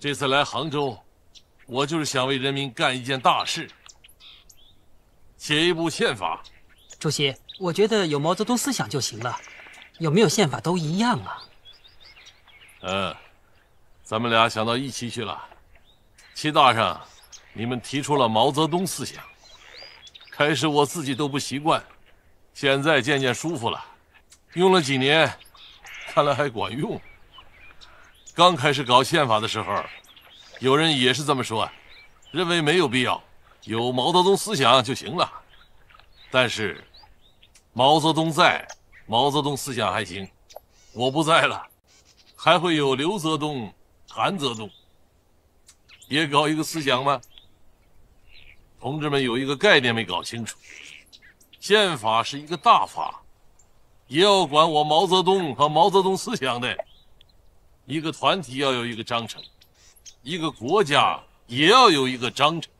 这次来杭州，我就是想为人民干一件大事，写一部宪法。主席，我觉得有毛泽东思想就行了，有没有宪法都一样啊。嗯，咱们俩想到一起去了。七大上，你们提出了毛泽东思想，开始我自己都不习惯，现在渐渐舒服了，用了几年，看来还管用。刚开始搞宪法的时候，有人也是这么说，认为没有必要，有毛泽东思想就行了。但是，毛泽东在，毛泽东思想还行；我不在了，还会有刘泽东、韩泽东，也搞一个思想吗？同志们有一个概念没搞清楚，宪法是一个大法，也要管我毛泽东和毛泽东思想的。一个团体要有一个章程，一个国家也要有一个章程。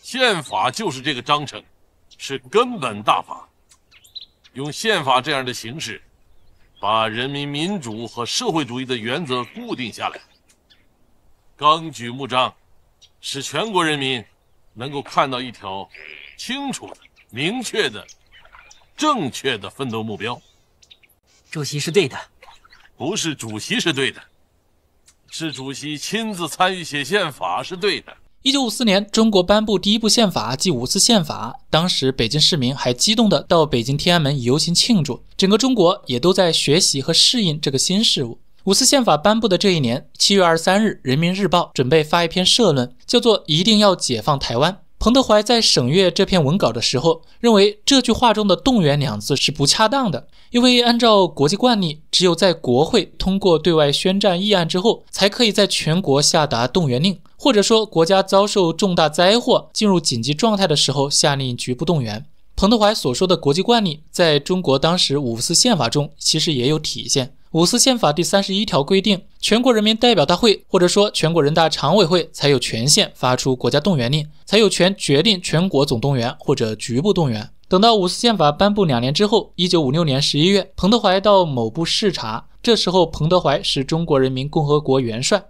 宪法就是这个章程，是根本大法。用宪法这样的形式，把人民民主和社会主义的原则固定下来，纲举目张，使全国人民能够看到一条清楚的、明确的、正确的奋斗目标。主席是对的，不是主席是对的。是主席亲自参与写宪法是对的。一九五四年，中国颁布第一部宪法，即《五四宪法》。当时，北京市民还激动地到北京天安门游行庆祝，整个中国也都在学习和适应这个新事物。《五四宪法》颁布的这一年，七月二十三日，《人民日报》准备发一篇社论，叫做“一定要解放台湾”。彭德怀在审阅这篇文稿的时候，认为这句话中的“动员”两字是不恰当的，因为按照国际惯例，只有在国会通过对外宣战议案之后，才可以在全国下达动员令，或者说国家遭受重大灾祸、进入紧急状态的时候下令局部动员。彭德怀所说的国际惯例，在中国当时《五四宪法》中其实也有体现。《五四宪法》第三十一条规定，全国人民代表大会或者说全国人大常委会才有权限发出国家动员令，才有权决定全国总动员或者局部动员。等到《五四宪法》颁布两年之后，一九五六年十一月，彭德怀到某部视察，这时候彭德怀是中国人民共和国元帅。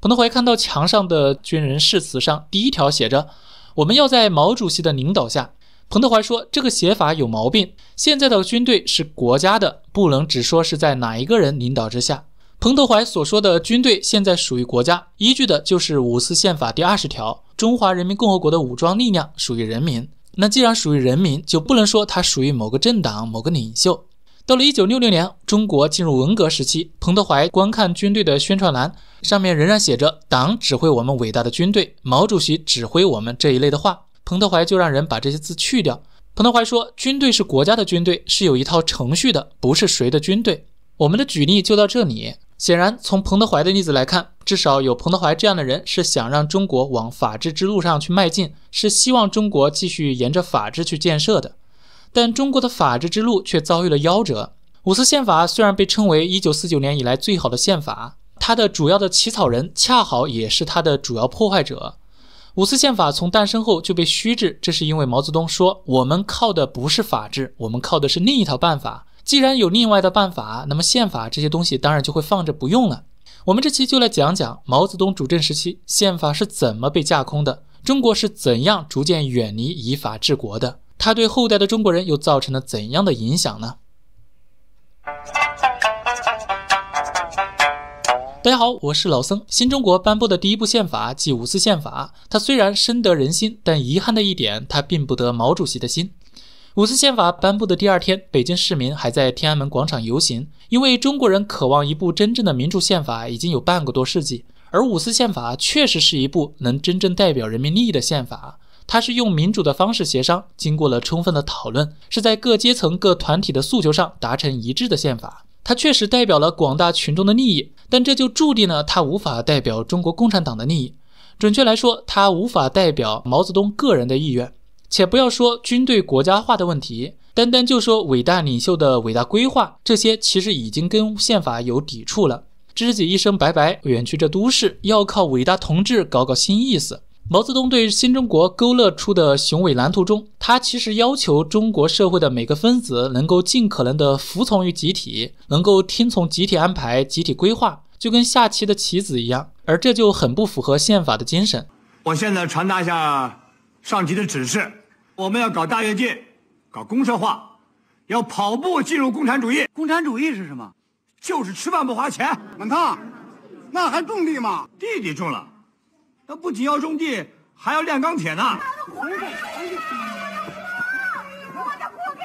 彭德怀看到墙上的军人誓词上第一条写着：“我们要在毛主席的领导下。”彭德怀说：“这个写法有毛病。现在的军队是国家的，不能只说是在哪一个人领导之下。”彭德怀所说的军队现在属于国家，依据的就是《五四宪法》第二十条：“中华人民共和国的武装力量属于人民。”那既然属于人民，就不能说它属于某个政党、某个领袖。到了1966年，中国进入文革时期，彭德怀观看军队的宣传栏，上面仍然写着“党指挥我们伟大的军队，毛主席指挥我们”这一类的话。彭德怀就让人把这些字去掉。彭德怀说：“军队是国家的军队，是有一套程序的，不是谁的军队。”我们的举例就到这里。显然，从彭德怀的例子来看，至少有彭德怀这样的人是想让中国往法治之路上去迈进，是希望中国继续沿着法治去建设的。但中国的法治之路却遭遇了夭折。五四宪法虽然被称为一九四九年以来最好的宪法，它的主要的起草人恰好也是它的主要破坏者。五四宪法从诞生后就被虚置，这是因为毛泽东说：“我们靠的不是法治，我们靠的是另一套办法。既然有另外的办法，那么宪法这些东西当然就会放着不用了。”我们这期就来讲讲毛泽东主政时期宪法是怎么被架空的，中国是怎样逐渐远离以法治国的，它对后代的中国人又造成了怎样的影响呢？大家好，我是老僧。新中国颁布的第一部宪法即《五四宪法》，它虽然深得人心，但遗憾的一点，它并不得毛主席的心。《五四宪法》颁布的第二天，北京市民还在天安门广场游行，因为中国人渴望一部真正的民主宪法已经有半个多世纪。而《五四宪法》确实是一部能真正代表人民利益的宪法，它是用民主的方式协商，经过了充分的讨论，是在各阶层、各团体的诉求上达成一致的宪法，它确实代表了广大群众的利益。但这就注定了他无法代表中国共产党的利益，准确来说，他无法代表毛泽东个人的意愿。且不要说军队国家化的问题，单单就说伟大领袖的伟大规划，这些其实已经跟宪法有抵触了。知己一生白白，远去这都市，要靠伟大同志搞搞新意思。毛泽东对新中国勾勒出的雄伟蓝图中，他其实要求中国社会的每个分子能够尽可能的服从于集体，能够听从集体安排、集体规划，就跟下棋的棋子一样。而这就很不符合宪法的精神。我现在传达一下上级的指示，我们要搞大跃进，搞公社化，要跑步进入共产主义。共产主义是什么？就是吃饭不花钱。满堂，那还种地吗？地地种了。那不仅要种地，还要炼钢铁呢。我的我的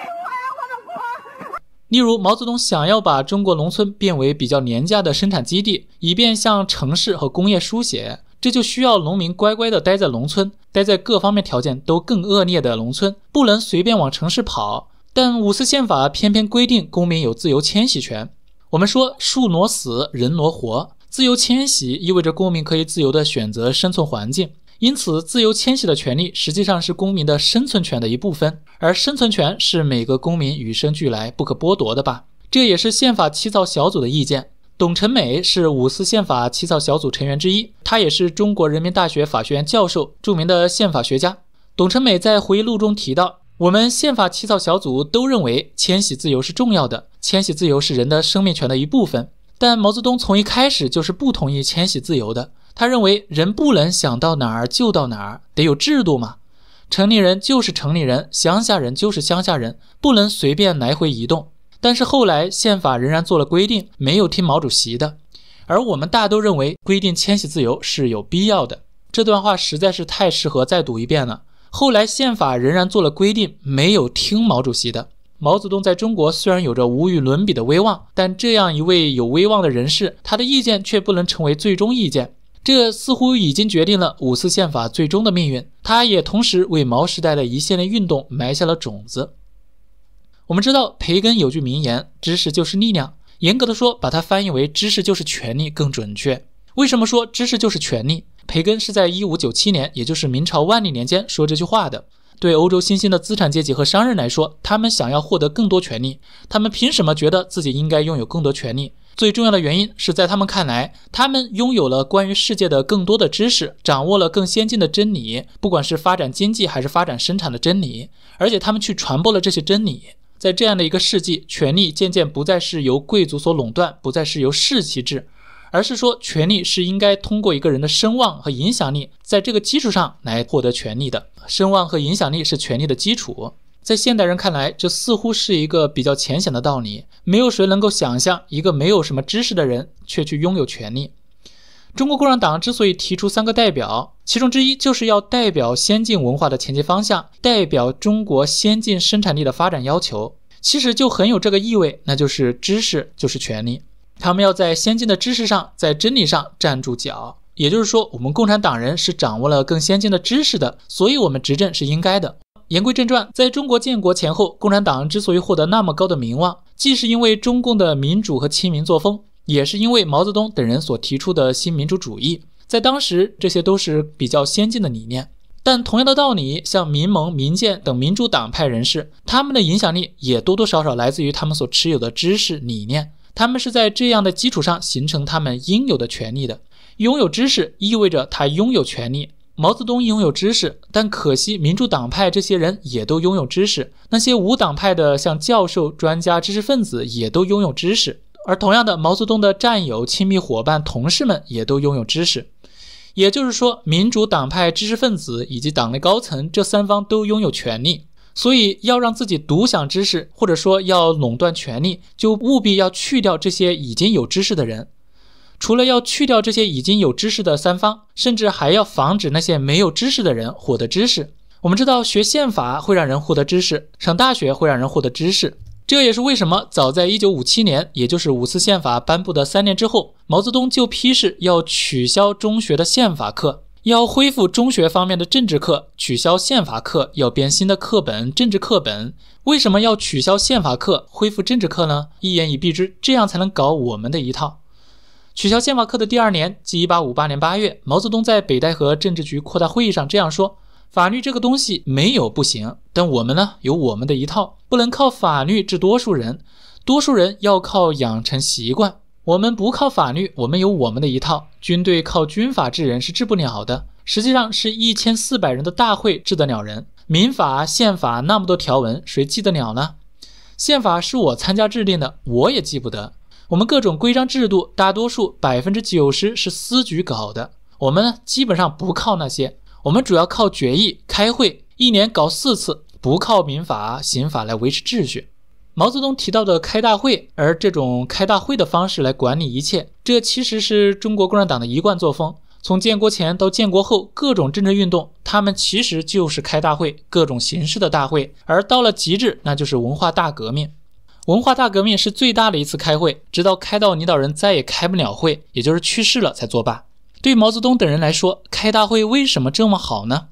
例如，毛泽东想要把中国农村变为比较廉价的生产基地，以便向城市和工业输血，这就需要农民乖乖的待在农村，待在各方面条件都更恶劣的农村，不能随便往城市跑。但五四宪法偏偏规定公民有自由迁徙权。我们说树挪死，人挪活。自由迁徙意味着公民可以自由地选择生存环境，因此，自由迁徙的权利实际上是公民的生存权的一部分，而生存权是每个公民与生俱来、不可剥夺的吧？这也是宪法起草小组的意见。董成美是五四宪法起草小组成员之一，他也是中国人民大学法学院教授，著名的宪法学家。董成美在回忆录中提到，我们宪法起草小组都认为迁徙自由是重要的，迁徙自由是人的生命权的一部分。但毛泽东从一开始就是不同意迁徙自由的。他认为人不能想到哪儿就到哪儿，得有制度嘛。城里人就是城里人，乡下人就是乡下人，不能随便来回移动。但是后来宪法仍然做了规定，没有听毛主席的。而我们大都认为规定迁徙自由是有必要的。这段话实在是太适合再读一遍了。后来宪法仍然做了规定，没有听毛主席的。毛泽东在中国虽然有着无与伦比的威望，但这样一位有威望的人士，他的意见却不能成为最终意见。这似乎已经决定了五四宪法最终的命运。他也同时为毛时代的一系列运动埋下了种子。我们知道，培根有句名言：“知识就是力量。”严格的说，把它翻译为“知识就是权力”更准确。为什么说“知识就是权力”？培根是在一五九七年，也就是明朝万历年间说这句话的。对欧洲新兴的资产阶级和商人来说，他们想要获得更多权利。他们凭什么觉得自己应该拥有更多权利？最重要的原因是在他们看来，他们拥有了关于世界的更多的知识，掌握了更先进的真理，不管是发展经济还是发展生产的真理。而且他们去传播了这些真理。在这样的一个世纪，权力渐渐不再是由贵族所垄断，不再是由世袭制。而是说，权力是应该通过一个人的声望和影响力，在这个基础上来获得权力的。声望和影响力是权力的基础。在现代人看来，这似乎是一个比较浅显的道理。没有谁能够想象一个没有什么知识的人，却去拥有权力。中国共产党之所以提出“三个代表”，其中之一就是要代表先进文化的前进方向，代表中国先进生产力的发展要求。其实就很有这个意味，那就是知识就是权力。他们要在先进的知识上，在真理上站住脚，也就是说，我们共产党人是掌握了更先进的知识的，所以我们执政是应该的。言归正传，在中国建国前后，共产党之所以获得那么高的名望，既是因为中共的民主和亲民作风，也是因为毛泽东等人所提出的新民主主义，在当时这些都是比较先进的理念。但同样的道理，像民盟、民建等民主党派人士，他们的影响力也多多少少来自于他们所持有的知识理念。他们是在这样的基础上形成他们应有的权利的。拥有知识意味着他拥有权利。毛泽东拥有知识，但可惜民主党派这些人也都拥有知识。那些无党派的，像教授、专家、知识分子也都拥有知识。而同样的，毛泽东的战友、亲密伙伴、同事们也都拥有知识。也就是说，民主党派、知识分子以及党内高层这三方都拥有权利。所以，要让自己独享知识，或者说要垄断权力，就务必要去掉这些已经有知识的人。除了要去掉这些已经有知识的三方，甚至还要防止那些没有知识的人获得知识。我们知道，学宪法会让人获得知识，上大学会让人获得知识。这也是为什么早在1957年，也就是五四宪法颁布的三年之后，毛泽东就批示要取消中学的宪法课。要恢复中学方面的政治课，取消宪法课，要编新的课本，政治课本。为什么要取消宪法课，恢复政治课呢？一言以蔽之，这样才能搞我们的一套。取消宪法课的第二年，即一八五八年八月，毛泽东在北戴河政治局扩大会议上这样说：“法律这个东西没有不行，但我们呢，有我们的一套，不能靠法律治多数人，多数人要靠养成习惯。”我们不靠法律，我们有我们的一套。军队靠军法治人是治不了的，实际上是一千四百人的大会治得了人。民法、宪法那么多条文，谁记得了呢？宪法是我参加制定的，我也记不得。我们各种规章制度，大多数百分之九十是私局搞的，我们呢基本上不靠那些，我们主要靠决议开会，一年搞四次，不靠民法、刑法来维持秩序。毛泽东提到的开大会，而这种开大会的方式来管理一切，这其实是中国共产党的一贯作风。从建国前到建国后，各种政治运动，他们其实就是开大会，各种形式的大会。而到了极致，那就是文化大革命。文化大革命是最大的一次开会，直到开到领导人再也开不了会，也就是去世了才作罢。对毛泽东等人来说，开大会为什么这么好呢？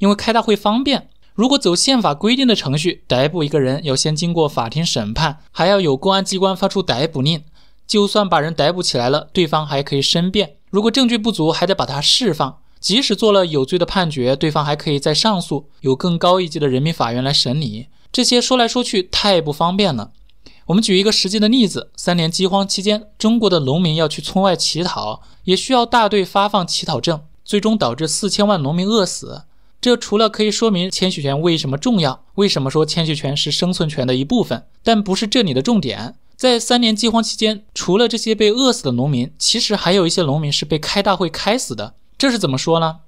因为开大会方便。如果走宪法规定的程序，逮捕一个人要先经过法庭审判，还要有公安机关发出逮捕令。就算把人逮捕起来了，对方还可以申辩。如果证据不足，还得把他释放。即使做了有罪的判决，对方还可以再上诉，有更高一级的人民法院来审理。这些说来说去太不方便了。我们举一个实际的例子：三年饥荒期间，中国的农民要去村外乞讨，也需要大队发放乞讨证，最终导致四千万农民饿死。这除了可以说明迁徙权为什么重要，为什么说迁徙权是生存权的一部分，但不是这里的重点。在三年饥荒期间，除了这些被饿死的农民，其实还有一些农民是被开大会开死的。这是怎么说呢？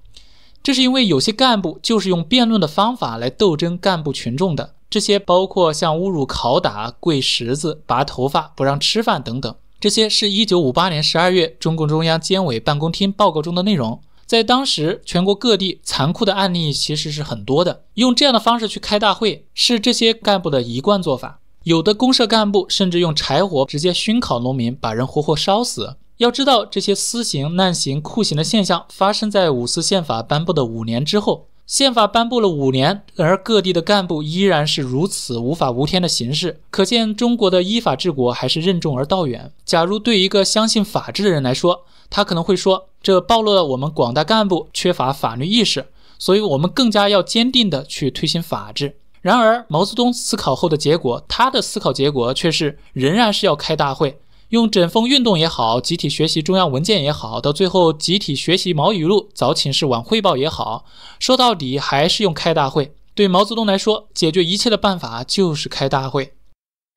这是因为有些干部就是用辩论的方法来斗争干部群众的。这些包括像侮辱、拷打、跪十字、拔头发、不让吃饭等等。这些是一九五八年十二月中共中央监委办公厅报告中的内容。在当时，全国各地残酷的案例其实是很多的。用这样的方式去开大会，是这些干部的一贯做法。有的公社干部甚至用柴火直接熏烤农民，把人活活烧死。要知道，这些私刑、滥刑、酷刑的现象发生在五四宪法颁布的五年之后。宪法颁布了五年，而各地的干部依然是如此无法无天的形势，可见中国的依法治国还是任重而道远。假如对一个相信法治的人来说，他可能会说，这暴露了我们广大干部缺乏法律意识，所以我们更加要坚定地去推行法治。然而，毛泽东思考后的结果，他的思考结果却是仍然是要开大会，用整风运动也好，集体学习中央文件也好，到最后集体学习毛语录、早请示晚汇报也好，说到底还是用开大会。对毛泽东来说，解决一切的办法就是开大会。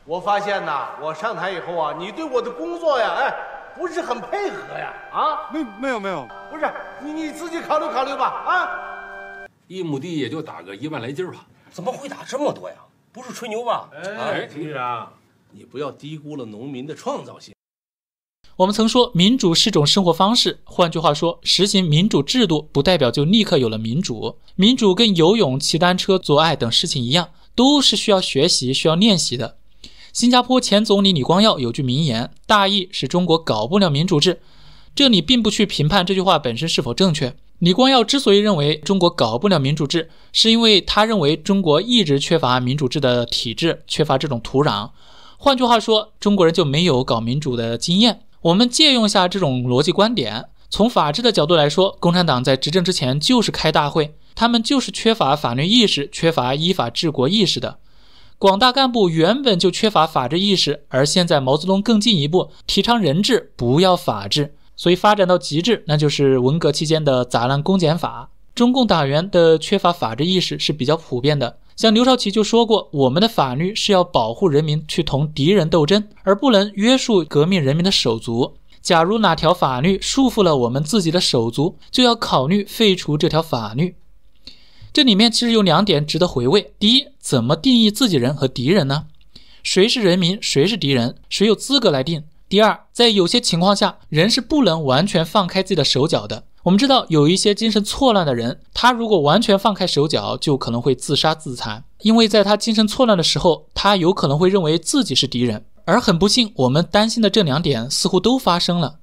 我发现呐，我上台以后啊，你对我的工作呀，哎。不是很配合呀，啊，没没有没有，不是你你自己考虑考虑吧，啊，一亩地也就打个一万来斤吧，怎么会打这么多呀？不是吹牛吧？哎，秦局长，你不要低估了农民的创造性。我们曾说民主是种生活方式，换句话说，实行民主制度不代表就立刻有了民主，民主跟游泳、骑单车、做爱等事情一样，都是需要学习、需要练习的。新加坡前总理李光耀有句名言，大意是中国搞不了民主制。这里并不去评判这句话本身是否正确。李光耀之所以认为中国搞不了民主制，是因为他认为中国一直缺乏民主制的体制，缺乏这种土壤。换句话说，中国人就没有搞民主的经验。我们借用下这种逻辑观点，从法治的角度来说，共产党在执政之前就是开大会，他们就是缺乏法律意识，缺乏依法治国意识的。广大干部原本就缺乏法治意识，而现在毛泽东更进一步提倡人治，不要法治，所以发展到极致，那就是文革期间的杂乱公检法。中共党员的缺乏法治意识是比较普遍的，像刘少奇就说过：“我们的法律是要保护人民去同敌人斗争，而不能约束革命人民的手足。假如哪条法律束缚了我们自己的手足，就要考虑废除这条法律。”这里面其实有两点值得回味：第一，怎么定义自己人和敌人呢？谁是人民，谁是敌人，谁有资格来定？第二，在有些情况下，人是不能完全放开自己的手脚的。我们知道，有一些精神错乱的人，他如果完全放开手脚，就可能会自杀自残，因为在他精神错乱的时候，他有可能会认为自己是敌人。而很不幸，我们担心的这两点似乎都发生了。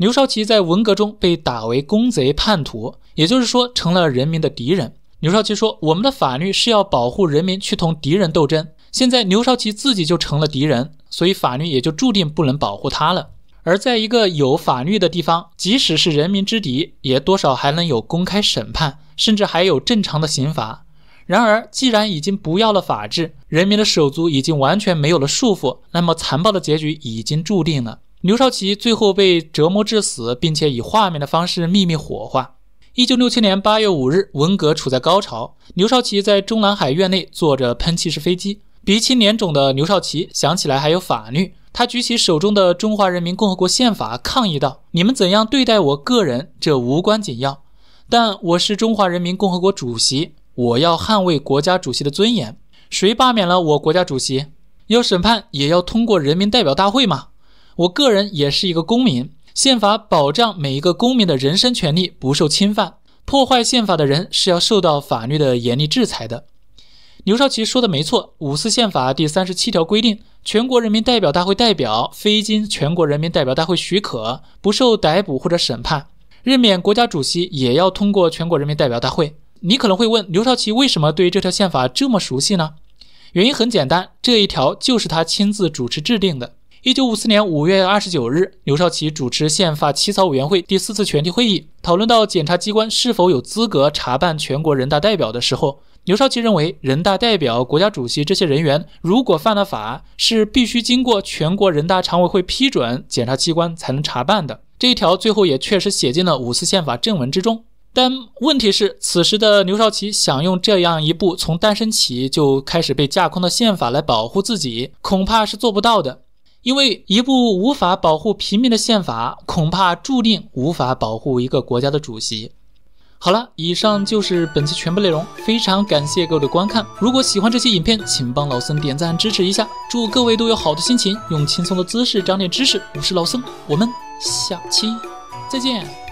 牛少奇在文革中被打为“公贼叛徒”，也就是说，成了人民的敌人。牛少奇说：“我们的法律是要保护人民去同敌人斗争。现在牛少奇自己就成了敌人，所以法律也就注定不能保护他了。而在一个有法律的地方，即使是人民之敌，也多少还能有公开审判，甚至还有正常的刑罚。然而，既然已经不要了法治，人民的手足已经完全没有了束缚，那么残暴的结局已经注定了。牛少奇最后被折磨致死，并且以画面的方式秘密火化。”一九六七年八月五日，文革处在高潮。刘少奇在中南海院内坐着喷气式飞机，鼻青脸肿的刘少奇想起来还有法律，他举起手中的《中华人民共和国宪法》，抗议道：“你们怎样对待我个人，这无关紧要。但我是中华人民共和国主席，我要捍卫国家主席的尊严。谁罢免了我国家主席，要审判也要通过人民代表大会吗？我个人也是一个公民。”宪法保障每一个公民的人身权利不受侵犯，破坏宪法的人是要受到法律的严厉制裁的。刘少奇说的没错，《五四宪法》第三十七条规定，全国人民代表大会代表非经全国人民代表大会许可，不受逮捕或者审判。任免国家主席也要通过全国人民代表大会。你可能会问，刘少奇为什么对这条宪法这么熟悉呢？原因很简单，这一条就是他亲自主持制定的。一九五四年五月二十九日，刘少奇主持宪法起草委员会第四次全体会议，讨论到检察机关是否有资格查办全国人大代表的时候，刘少奇认为，人大代表、国家主席这些人员如果犯了法，是必须经过全国人大常委会批准，检察机关才能查办的。这一条最后也确实写进了五四宪法正文之中。但问题是，此时的刘少奇想用这样一部从诞生起就开始被架空的宪法来保护自己，恐怕是做不到的。因为一部无法保护平民的宪法，恐怕注定无法保护一个国家的主席。好了，以上就是本期全部内容，非常感谢各位的观看。如果喜欢这期影片，请帮老僧点赞支持一下。祝各位都有好的心情，用轻松的姿势长点知识。我是老僧，我们下期再见。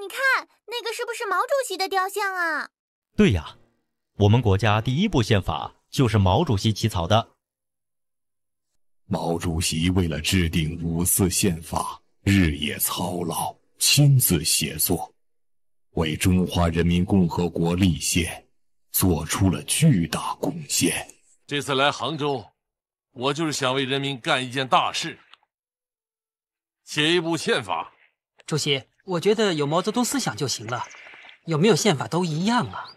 你看那个是不是毛主席的雕像啊？对呀，我们国家第一部宪法就是毛主席起草的。毛主席为了制定五四宪法，日夜操劳，亲自写作，为中华人民共和国立宪做出了巨大贡献。这次来杭州，我就是想为人民干一件大事，写一部宪法。主席。我觉得有毛泽东思想就行了，有没有宪法都一样啊。